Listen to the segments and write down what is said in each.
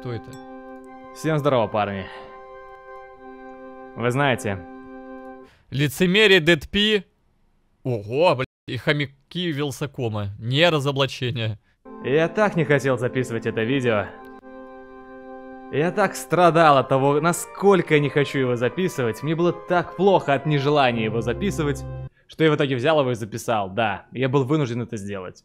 Кто это? Всем здорово, парни. Вы знаете. Лицемерие Дэдпи. Ого, блядь, и хомяки Вилсакома. Не разоблачение. Я так не хотел записывать это видео. Я так страдал от того, насколько я не хочу его записывать. Мне было так плохо от нежелания его записывать, что я в итоге взял его и записал. Да, я был вынужден это сделать.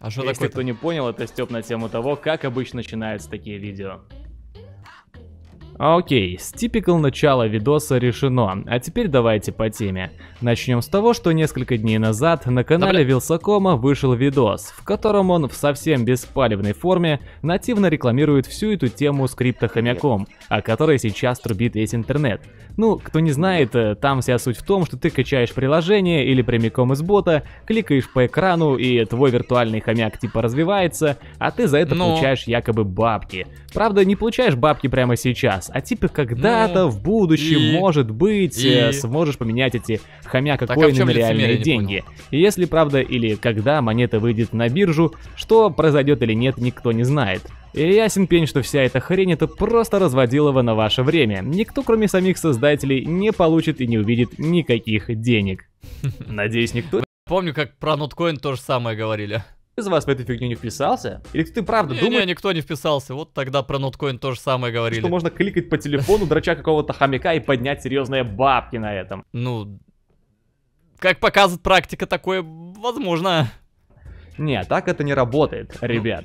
А что Если такое? -то? кто не понял, это Степ на тему того, как обычно начинаются такие видео. Окей, с типикал начала видоса решено, а теперь давайте по теме. Начнем с того, что несколько дней назад на канале Вилсакома вышел видос, в котором он в совсем беспалевной форме нативно рекламирует всю эту тему с криптохомяком, о которой сейчас трубит весь интернет. Ну, кто не знает, э, там вся суть в том, что ты качаешь приложение или прямиком из бота, кликаешь по экрану и твой виртуальный хомяк типа развивается, а ты за это Но... Ну. получаешь якобы бабки. Правда, не получаешь бабки прямо сейчас, сейчас, а типа когда-то ну, в будущем, и... может быть, и... Э, сможешь поменять эти хомяка так, коины а на реальные деньги. И если правда или когда монета выйдет на биржу, что произойдет или нет, никто не знает. И ясен пень, что вся эта хрень это просто разводила разводилово на ваше время. Никто, кроме самих создателей, не получит и не увидит никаких денег. Надеюсь, никто... Помню, как про ноткоин то же самое говорили из вас в эту фигню не вписался? Или ты правда не, думаешь... Не, никто не вписался. Вот тогда про ноткоин то же самое говорили. Что можно кликать по телефону, драча какого-то хомяка и поднять серьезные бабки на этом. Ну, как показывает практика, такое возможно. Не, так это не работает, ну. ребят.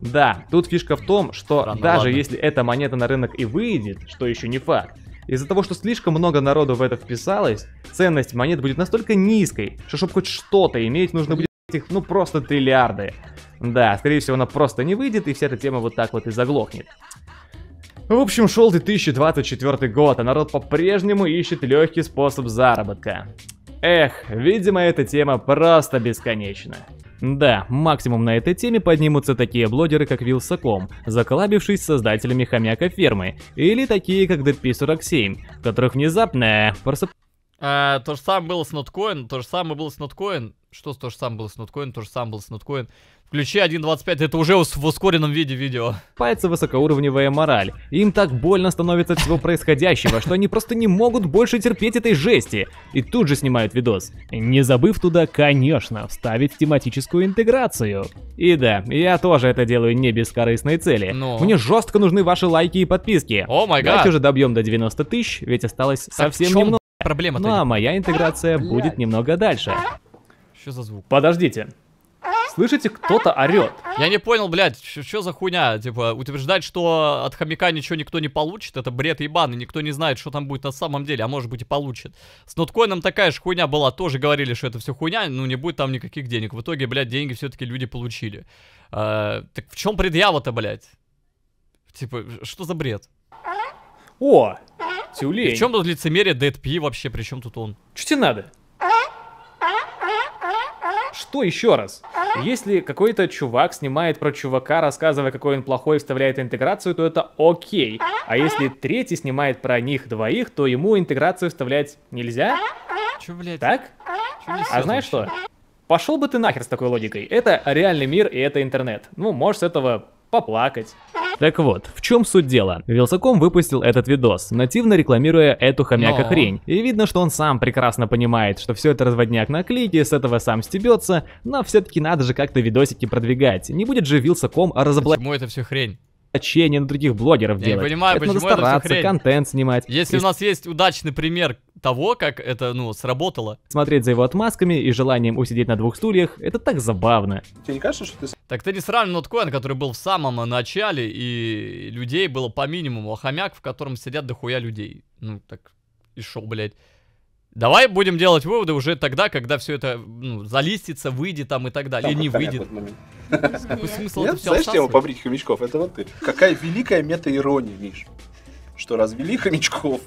Да, тут фишка в том, что Рано, даже ладно. если эта монета на рынок и выйдет, что еще не факт, из-за того, что слишком много народу в это вписалось, ценность монет будет настолько низкой, что чтобы хоть что-то иметь, нужно будет их, ну, просто триллиарды. Да, скорее всего, она просто не выйдет, и вся эта тема вот так вот и заглохнет. В общем, шел 2024 год, а народ по-прежнему ищет легкий способ заработка. Эх, видимо, эта тема просто бесконечна. Да, максимум на этой теме поднимутся такие блогеры, как Вилсаком, заколабившись с создателями хомяка фермы, или такие, как DP47, которых внезапно э, просып... А, то же самое было с Notcoin, то же самое было с Notcoin. Что то же самое было с Notcoin, то же самое было с Notcoin. Включи 1.25, это уже в ускоренном виде видео. Пальцы высокоуровневая мораль. Им так больно становится от всего происходящего, что они просто не могут больше терпеть этой жести. И тут же снимают видос. Не забыв туда, конечно, вставить тематическую интеграцию. И да, я тоже это делаю не без корыстной цели. Но... Ну. Мне жестко нужны ваши лайки и подписки. О май гад. Давайте уже добьем до 90 тысяч, ведь осталось так совсем немного проблема Ну а моя интеграция Блядь. будет немного дальше. Что за звук? Подождите. Слышите, кто-то орет. Я не понял, блядь, что за хуйня? Типа, утверждать, что от хомяка ничего никто не получит, это бред ебаный, никто не знает, что там будет на самом деле, а может быть и получит. С ноткоином такая же хуйня была, тоже говорили, что это все хуйня, ну не будет там никаких денег. В итоге, блядь, деньги все-таки люди получили. А, так в чем предъява-то, блядь? Типа, что за бред? О, Тюлень. И чем тут лицемерие Dead P вообще? При чем тут он? Что тебе надо? Что еще раз? Если какой-то чувак снимает про чувака, рассказывая, какой он плохой, вставляет интеграцию, то это окей. А если третий снимает про них двоих, то ему интеграцию вставлять нельзя? Че, блядь? Так? Че а знаешь вообще? что? Пошел бы ты нахер с такой логикой. Это реальный мир и это интернет. Ну, можешь с этого поплакать. Так вот, в чем суть дела? Вилсаком выпустил этот видос, нативно рекламируя эту хомяка хрень. И видно, что он сам прекрасно понимает, что все это разводняк на клике, с этого сам стебется, но все-таки надо же как-то видосики продвигать. Не будет же Вилсаком разоблачать. Почему это все хрень? Точение на других блогеров я делать. Я понимаю, это почему надо стараться, это хрень. контент снимать. Если и... у нас есть удачный пример того, как это, ну, сработало. Смотреть за его отмазками и желанием усидеть на двух стульях, это так забавно. Тебе не кажется, что ты так ты не сравнил ноткоин, который был в самом начале, и людей было по минимуму, а хомяк, в котором сидят дохуя людей. Ну, так, и шо, блядь. Давай будем делать выводы уже тогда, когда все это ну, залистится, выйдет там и так далее. Там, Или не выйдет. Какой смысл Нет, знаешь, тему побрить хомячков, это вот ты. Какая великая мета-ирония, Миш, что развели хомячков.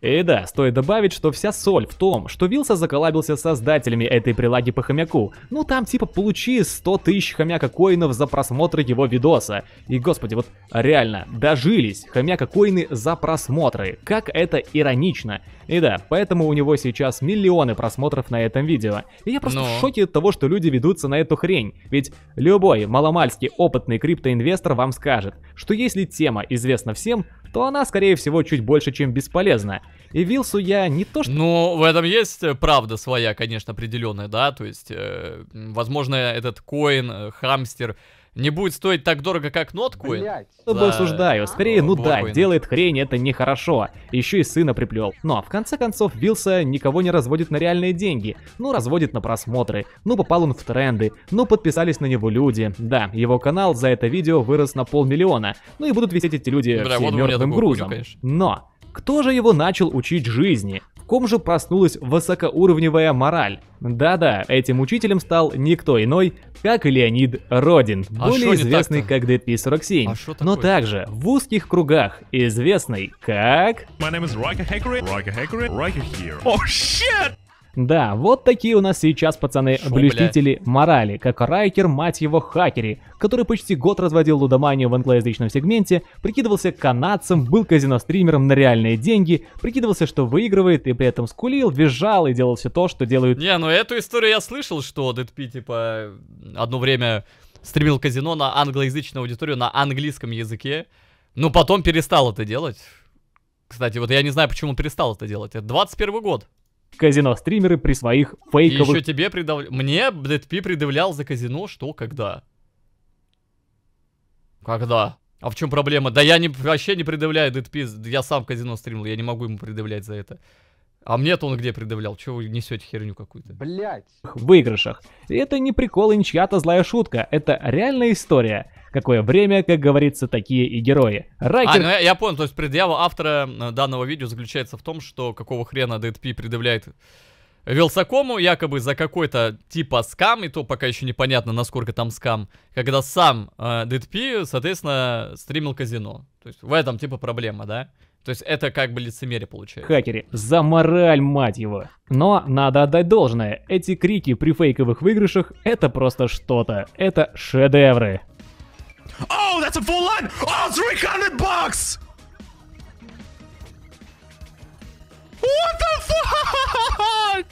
И э, да, стоит добавить, что вся соль в том, что Вилса заколабился с создателями этой прилаги по хомяку. Ну там типа получи 100 тысяч хомяка коинов за просмотр его видоса. И господи, вот реально, дожились хомяка коины за просмотры. Как это иронично. И да, поэтому у него сейчас миллионы просмотров на этом видео. И я просто Но... в шоке от того, что люди ведутся на эту хрень. Ведь любой маломальский опытный криптоинвестор вам скажет, что если тема известна всем, то она, скорее всего, чуть больше, чем бесполезна. И Вилсу я не то что... Ну, в этом есть э, правда своя, конечно, определенная, да, то есть, э, возможно, этот коин, э, хамстер, не будет стоить так дорого, как ноткоин. Ну, Чтобы да. осуждаю, скорее, ну Блокоин. да, ну. делает хрень, это нехорошо. Еще и сына приплел. Но, в конце концов, Билса никого не разводит на реальные деньги. Ну, разводит на просмотры. Ну, попал он в тренды. Ну, подписались на него люди. Да, его канал за это видео вырос на полмиллиона. Ну и будут висеть эти люди Бля, все вот мертвым грузом. Купил, Но, кто же его начал учить жизни? ком же проснулась высокоуровневая мораль. Да-да, этим учителем стал никто иной, как Леонид Родин, а более известный как DP47, а но также в узких кругах известный как... My name is Riker Hackery. Riker Hackery. Riker here. Oh, shit! Да, вот такие у нас сейчас, пацаны, Шо, блюстители блядь. морали, как Райкер, мать его, хакери, который почти год разводил лудоманию в англоязычном сегменте, прикидывался канадцем, был казино-стримером на реальные деньги, прикидывался, что выигрывает, и при этом скулил, визжал и делал все то, что делают... Не, ну эту историю я слышал, что Дэдпи, типа, одно время стримил казино на англоязычную аудиторию на английском языке, но потом перестал это делать. Кстати, вот я не знаю, почему перестал это делать. Это 21 год казино-стримеры при своих фейковых... И еще тебе предъявлял... Мне DTP предъявлял за казино что, когда? Когда? А в чем проблема? Да я не, вообще не предъявляю DTP, я сам казино стримил, я не могу ему предъявлять за это. А мне-то он где предъявлял? Чего вы несете херню какую-то? Блять. В Выигрышах. И это не прикол и не чья-то злая шутка, это реальная история какое время, как говорится, такие и герои. Райкер... А, ну я, я понял, то есть предъява автора данного видео заключается в том, что какого хрена DTP предъявляет Вилсакому якобы за какой-то типа скам, и то пока еще непонятно, насколько там скам, когда сам э, DTP, соответственно, стримил казино. То есть в этом типа проблема, да? То есть это как бы лицемерие получается. Хакеры, за мораль, мать его. Но надо отдать должное, эти крики при фейковых выигрышах это просто что-то, это шедевры. Oh, that's a full line. Oh, 300 bucks. What the fuck?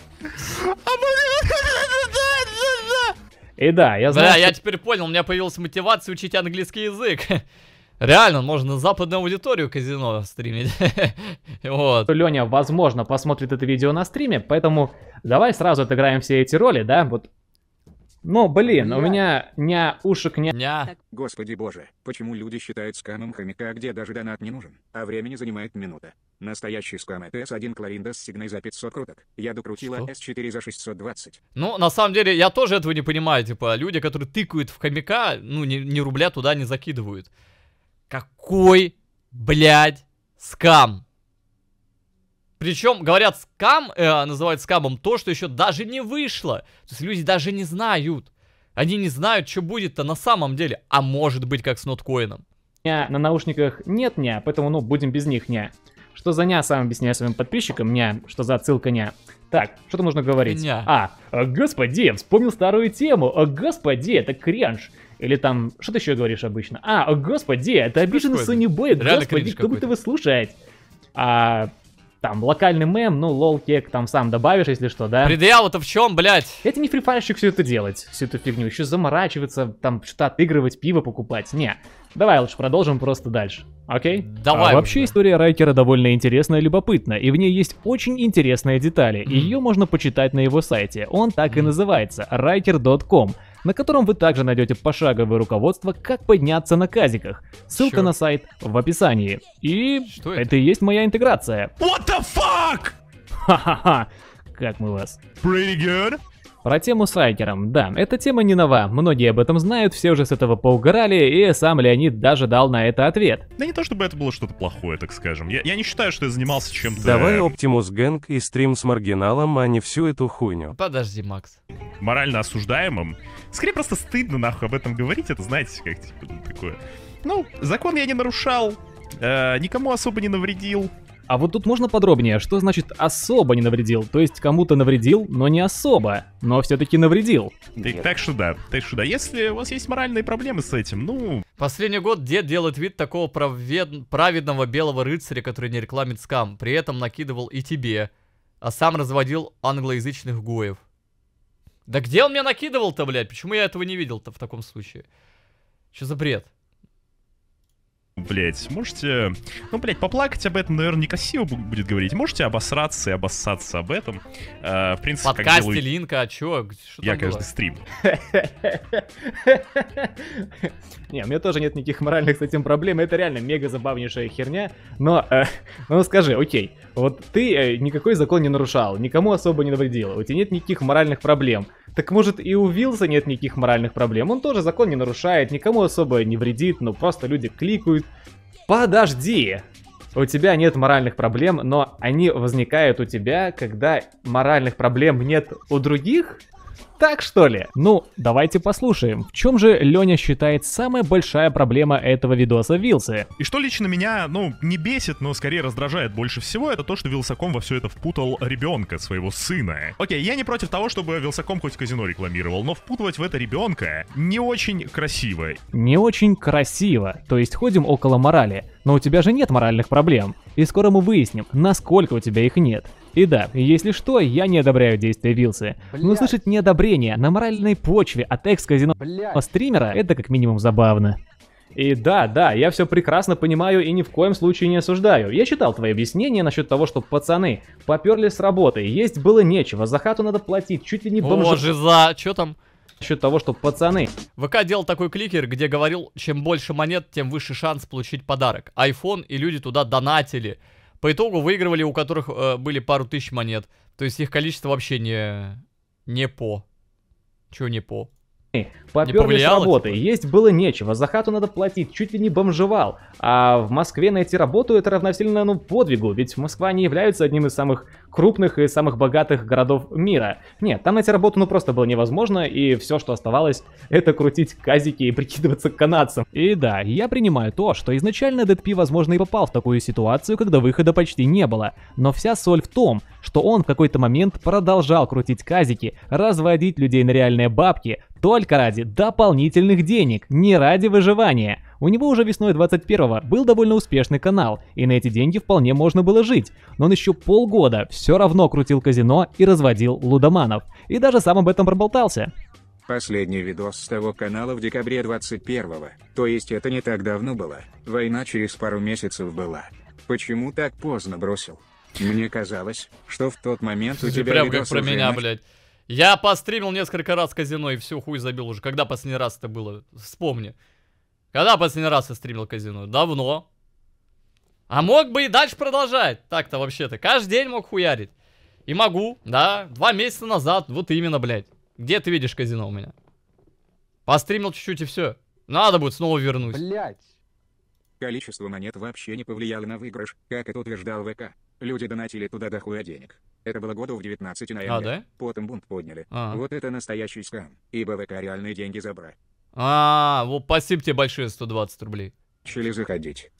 И да, я знаю. Да, что... я теперь понял, у меня появилась мотивация учить английский язык. Реально, можно западную аудиторию казино стримить. вот. Леня, возможно, посмотрит это видео на стриме, поэтому давай сразу отыграем все эти роли, да? Вот ну, блин, у меня ня ушек не... Ня. Господи боже, почему люди считают скамом хомяка, где даже донат не нужен, а времени занимает минута. Настоящий скам это S1 Кларинда с сигной за 500 круток. Я докрутила S4 за 620. Ну, на самом деле, я тоже этого не понимаю. Типа, люди, которые тыкают в хомяка, ну, ни, ни рубля туда не закидывают. Какой, блядь, скам? Причем, говорят, скам, э, называют скамом то, что еще даже не вышло. То есть люди даже не знают. Они не знают, что будет-то на самом деле. А может быть, как с ноткоином. На наушниках нет ня, поэтому, ну, будем без них ня. Что за ня, сам объясняю своим подписчикам, ня, что за отсылка ня. Так, что-то нужно говорить. Ня. А, господи, вспомнил старую тему. А, господи, это кринж. Или там, что ты еще говоришь обычно? А, а господи, это обиженный Сонни Бой, господи, как будто вы слушаете. А, там, локальный мем, ну, лолкек там сам добавишь, если что, да? Предъява-то в чем, блядь? Это не фрифайрщик все это делать, всю эту фигню, еще заморачиваться, там, что-то отыгрывать, пиво покупать, не. Давай лучше продолжим просто дальше. Окей? Давай. А вообще история Райкера довольно интересная и любопытная, и в ней есть очень интересные детали. Mm. Ее можно почитать на его сайте. Он так mm. и называется, riker.com на котором вы также найдете пошаговое руководство, как подняться на казиках. Ссылка Черт. на сайт в описании. И Что это? это и есть моя интеграция. What the fuck? Ха-ха-ха, как мы вас. Pretty good. Про тему с Айкером. Да, эта тема не нова, многие об этом знают, все уже с этого поугарали, и сам Леонид даже дал на это ответ. Да не то чтобы это было что-то плохое, так скажем. Я, я не считаю, что я занимался чем-то... Давай Оптимус Гэнг и стрим с маргиналом, а не всю эту хуйню. Подожди, Макс. Морально осуждаемым. Скорее просто стыдно нахуй об этом говорить, это знаете, как типа такое. Ну, закон я не нарушал, э, никому особо не навредил. А вот тут можно подробнее, что значит особо не навредил? То есть кому-то навредил, но не особо, но все-таки навредил. Ты, так что да, так что да. Если у вас есть моральные проблемы с этим, ну... Последний год дед делает вид такого правед... праведного белого рыцаря, который не рекламит скам, при этом накидывал и тебе, а сам разводил англоязычных гоев. Да где он меня накидывал-то, блядь? Почему я этого не видел-то в таком случае? Что за бред? блядь, можете, ну, блядь, поплакать об этом, наверное, некрасиво будет говорить. Можете обосраться и обоссаться об этом. Э, в принципе, Подкасте, как делаю... линка, а чё? Что Я каждый было? стрим. Не, у меня тоже нет никаких моральных с этим проблем. Это реально мега забавнейшая херня. Но, э, ну скажи, окей, вот ты э, никакой закон не нарушал, никому особо не навредил, у тебя нет никаких моральных проблем. Так может и у Вилса нет никаких моральных проблем. Он тоже закон не нарушает, никому особо не вредит, но просто люди кликают, Подожди! У тебя нет моральных проблем, но они возникают у тебя, когда моральных проблем нет у других? Так что ли? Ну, давайте послушаем, в чем же Леня считает самая большая проблема этого видоса Вилсы. И что лично меня, ну, не бесит, но скорее раздражает больше всего, это то, что Вилсаком во все это впутал ребенка, своего сына. Окей, я не против того, чтобы Вилсаком хоть казино рекламировал, но впутывать в это ребенка не очень красиво. Не очень красиво, то есть ходим около морали. Но у тебя же нет моральных проблем. И скоро мы выясним, насколько у тебя их нет. И да, если что, я не одобряю действия Вилсы. Но слышать неодобрение на моральной почве от экс-казино стримера, это как минимум забавно. И да, да, я все прекрасно понимаю и ни в коем случае не осуждаю. Я читал твои объяснения насчет того, что пацаны поперли с работы, есть было нечего, за хату надо платить, чуть ли не бомжи... О, за что там? Насчет того, что пацаны... ВК делал такой кликер, где говорил, чем больше монет, тем выше шанс получить подарок. iPhone, и люди туда донатили. По итогу выигрывали у которых э, были пару тысяч монет. То есть их количество вообще не, не по. Чего не по? Поперли работы, типа? есть было нечего, за хату надо платить, чуть ли не бомжевал. А в Москве найти работу это равносильно, ну, подвигу, ведь Москва не является одним из самых крупных и самых богатых городов мира. Нет, там найти работу ну просто было невозможно, и все, что оставалось, это крутить казики и прикидываться канадцем. И да, я принимаю то, что изначально ДТП, возможно, и попал в такую ситуацию, когда выхода почти не было. Но вся соль в том, что он в какой-то момент продолжал крутить казики, разводить людей на реальные бабки, только ради дополнительных денег, не ради выживания. У него уже весной 21-го был довольно успешный канал, и на эти деньги вполне можно было жить, но он еще полгода все равно крутил казино и разводил лудоманов, и даже сам об этом проболтался. Последний видос с того канала в декабре 21-го, то есть это не так давно было, война через пару месяцев была. Почему так поздно бросил? Мне казалось, что в тот момент у тебя Прям как про меня, блядь. Я постримил несколько раз казино и всю хуй забил уже. Когда последний раз это было? Вспомни. Когда последний раз я стримил казино? Давно. А мог бы и дальше продолжать. Так-то вообще-то. Каждый день мог хуярить. И могу, да. Два месяца назад. Вот именно, блядь. Где ты видишь казино у меня? Постримил чуть-чуть и все. Надо будет снова вернуть. Блять. Количество монет вообще не повлияло на выигрыш, как это утверждал ВК. Люди донатили туда дохуя денег. Это было году в 19 ноября. А, да? Потом бунт подняли. А. Вот это настоящий скам. Ибо ВК реальные деньги забрать. А, вот спасибо тебе большое, 120 рублей. Чили заходить.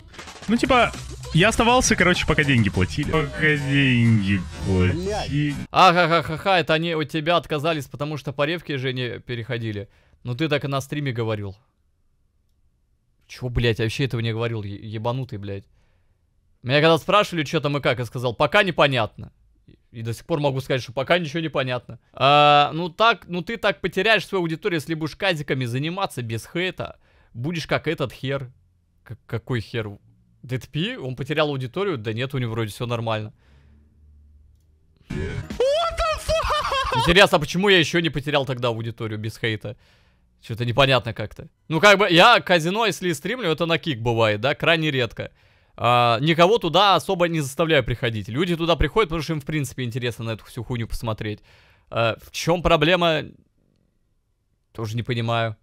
Ну, типа, я оставался, короче, пока деньги платили. Пока деньги платили. Ахахаха, это они у тебя отказались, потому что по ревке же не переходили. Ну, ты так и на стриме говорил. Чего, блядь, я вообще этого не говорил, ебанутый, блядь. Меня когда спрашивали, что там и как, я сказал, пока непонятно. И до сих пор могу сказать, что пока ничего не понятно. А, ну так, ну ты так потеряешь свою аудиторию, если будешь казиками заниматься без хейта. Будешь как этот хер. Как, какой хер? ДТП? Он потерял аудиторию? Да нет, у него вроде все нормально. Интересно, а почему я еще не потерял тогда аудиторию без хейта? Что-то непонятно как-то. Ну, как бы, я казино, если стримлю, это на кик бывает, да, крайне редко. А, никого туда особо не заставляю приходить. Люди туда приходят, потому что им, в принципе, интересно на эту всю хуйню посмотреть. Uh, в чем проблема? Тоже не понимаю.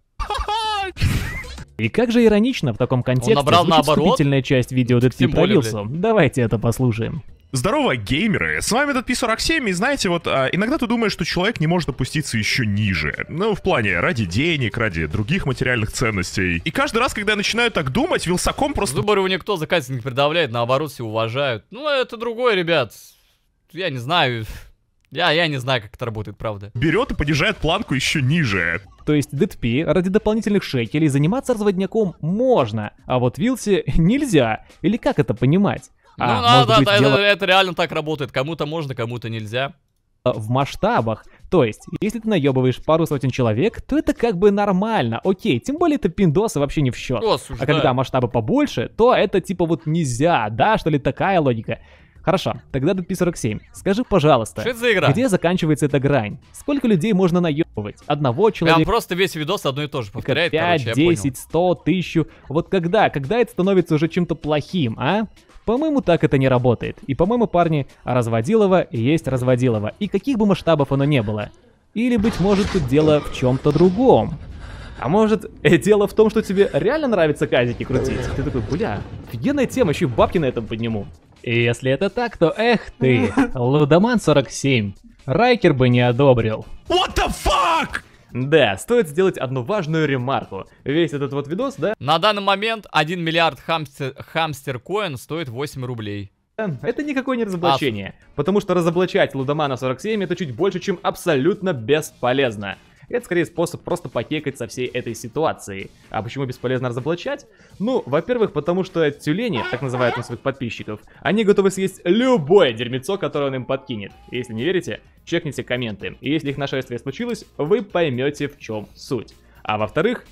И как же иронично в таком контексте Он набрал наоборот. часть видео Детектива Давайте это послушаем. Здорово, геймеры! С вами этот Пи-47, и знаете, вот а, иногда ты думаешь, что человек не может опуститься еще ниже. Ну, в плане ради денег, ради других материальных ценностей. И каждый раз, когда я начинаю так думать, Вилсаком просто... Зубареву никто за не предавляет, наоборот, все уважают. Ну, это другое, ребят. Я не знаю. Я, я не знаю, как это работает, правда. Берет и понижает планку еще ниже. То есть ДТП ради дополнительных шекелей заниматься разводняком можно, а вот Вилсе нельзя. Или как это понимать? Ну а, ну, может да, быть, да, дело... это, это реально так работает. Кому-то можно, кому-то нельзя. А, в масштабах. То есть, если ты наебываешь пару сотен человек, то это как бы нормально, окей, тем более это пиндосы вообще не в счет. О, а когда масштабы побольше, то это типа вот нельзя, да, что ли, такая логика. Хорошо, тогда до P47. Скажи, пожалуйста, что это за игра? где заканчивается эта грань? Сколько людей можно наебывать? Одного человека? Прям просто весь видос одно и то же повторяет, 5, короче, 10, 100, 1000. Вот когда? Когда это становится уже чем-то плохим, а? По-моему, так это не работает. И, по-моему, парни, разводилово есть разводилово. И каких бы масштабов оно не было. Или, быть может, тут дело в чем-то другом. А может, э, дело в том, что тебе реально нравится казики крутить? Ты такой, бля, офигенная тема, еще и бабки на этом подниму. И если это так, то эх ты, Лудоман 47. Райкер бы не одобрил. What the fuck? Да, стоит сделать одну важную ремарку. Весь этот вот видос, да? На данный момент 1 миллиард хамстер, хамстер коин стоит 8 рублей. Эм, это никакое не разоблачение, потому что разоблачать Лудомана 47 это чуть больше, чем абсолютно бесполезно. Это скорее способ просто покекать со всей этой ситуации. А почему бесполезно разоблачать? Ну, во-первых, потому что тюлени, так называют он своих подписчиков, они готовы съесть любое дерьмецо, которое он им подкинет. Если не верите, чекните комменты. И если их нашествие случилось, вы поймете в чем суть. А во-вторых,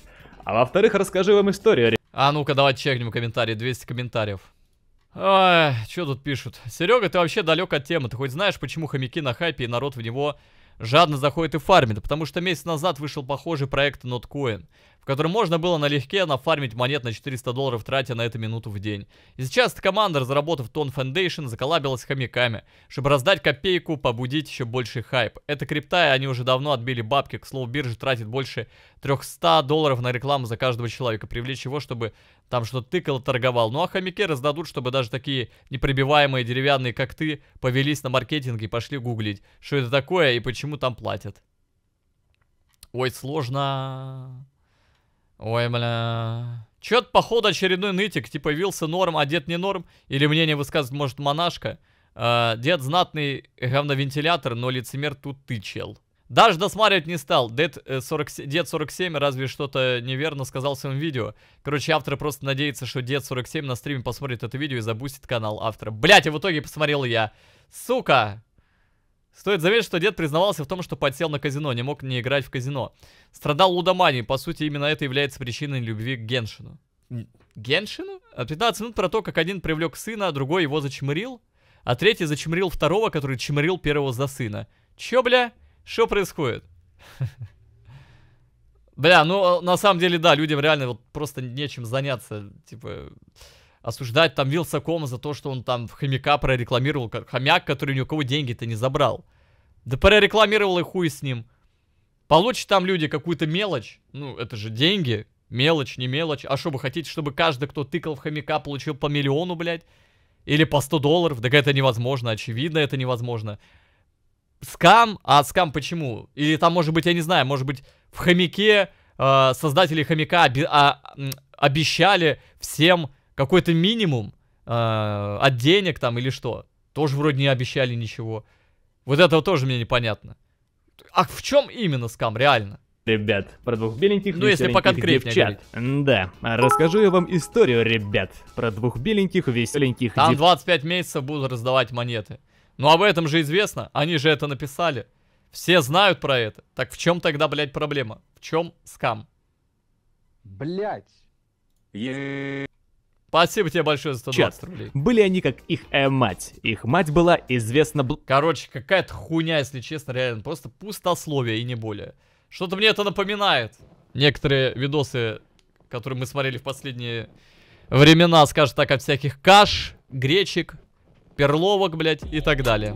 а во-вторых, расскажу вам историю. А ну-ка, давай чекнем комментарии, 200 комментариев. Ай, что тут пишут? Серега, ты вообще далек от темы. Ты хоть знаешь, почему хомяки на хайпе и народ в него жадно заходит и фармит, потому что месяц назад вышел похожий проект NotCoin, в котором можно было налегке нафармить монет на 400 долларов, тратя на это минуту в день. И сейчас команда, разработав Тон Foundation, заколабилась хомяками, чтобы раздать копейку, побудить еще больше хайп. Это крипта, и они уже давно отбили бабки, к слову, биржа тратит больше 300 долларов на рекламу за каждого человека, привлечь его, чтобы там что-то тыкал, торговал. Ну а хомяки раздадут, чтобы даже такие неприбиваемые деревянные, как ты, повелись на маркетинг и пошли гуглить, что это такое и почему там платят. Ой, сложно. Ой, бля. Чё-то, походу, очередной нытик, типа Вилса норм, а дед не норм, или мнение высказывает, может, монашка. Э, дед знатный говновентилятор, но лицемер тут ты, чел. Даже досматривать не стал. Дед, 40, э, Дед 47 разве что-то неверно сказал в своем видео. Короче, авторы просто надеются, что Дед 47 на стриме посмотрит это видео и забустит канал автора. Блять, и в итоге посмотрел я. Сука! Стоит заметить, что дед признавался в том, что подсел на казино, не мог не играть в казино. Страдал лудоманией, по сути, именно это является причиной любви к Геншину. Геншину? 15 а минут про то, как один привлек сына, а другой его зачмырил, а третий зачмырил второго, который чмырил первого за сына. Чё, бля? Что происходит? Бля, ну а, на самом деле, да, людям реально вот просто нечем заняться, типа осуждать там Вилсакома за то, что он там в хомяка прорекламировал, как хомяк, который ни у кого деньги-то не забрал. Да прорекламировал и хуй с ним. получит там люди какую-то мелочь, ну это же деньги, мелочь, не мелочь. А что вы хотите, чтобы каждый, кто тыкал в хомяка, получил по миллиону, блядь? Или по 100 долларов? да, это невозможно, очевидно это невозможно скам, а скам почему? Или там, может быть, я не знаю, может быть, в хомяке э, создатели хомяка оби- а, обещали всем какой-то минимум э, от денег там или что. Тоже вроде не обещали ничего. Вот этого тоже мне непонятно. А в чем именно скам, реально? Ребят, про двух беленьких ну, если поконкретнее девчат. Да, расскажу я вам историю, ребят, про двух беленьких веселеньких Там 25 месяцев будут раздавать монеты. Ну об этом же известно, они же это написали. Все знают про это. Так в чем тогда, блядь, проблема? В чем скам? Блять. Спасибо тебе большое за 120 Чат. рублей. Были они как их э, мать. Их мать была известна... Бл... Короче, какая-то хуйня, если честно, реально. Просто пустословие и не более. Что-то мне это напоминает. Некоторые видосы, которые мы смотрели в последние времена, скажем так, от всяких каш, гречек, перловок, блядь, и так далее.